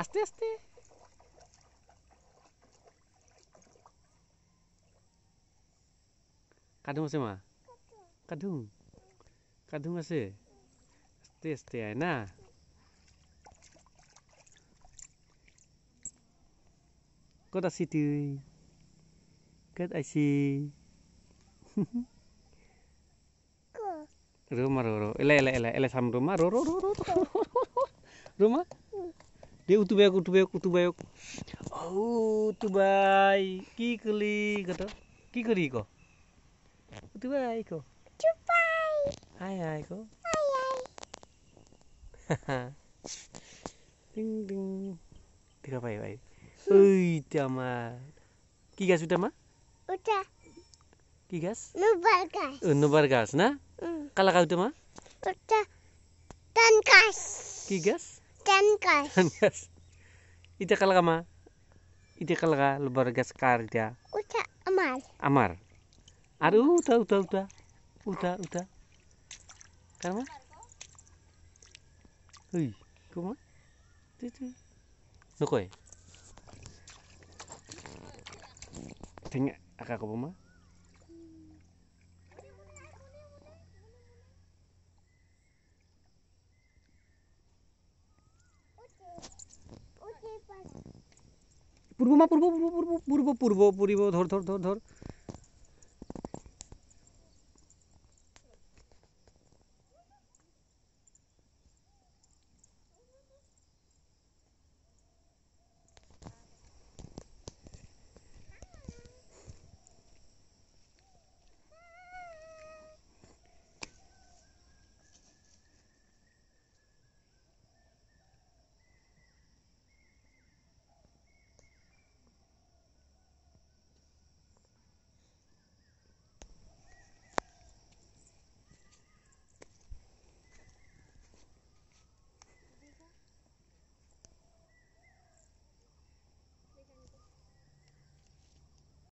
আস্তে আস্তে কাদুং আছে মা কাদুং কাদুং আছে আস্তে আস্তে আয় না কত আছি তুই কত আছি rumah roro rumah, ele ele ele sam rumah rumah rumah dia utuh bayok utuh bayok utuh bayok oh utuh bay kikeli kata kikeli ko utuh bay ko utuh bay hai hai ko hai hai ding ding tiga bay bay ui tama sudah utama uta kigas nubar gas uh, nubar gas na mm. kalakau utama uta tan gas kigas Ten guys. Ida kalga ma? Ida kalga lebar gas karja. Uta amar. Amar. Aru uta uta uta. Uta uta. Kalma? Hui, kuma? Titi. Nukoi. Tengah akak kau mah? পূর্ব মা পূর্ব পূর্ব পূর্ব পূর্ব পূর্ব পূর্ব ধর ধর ধর ধর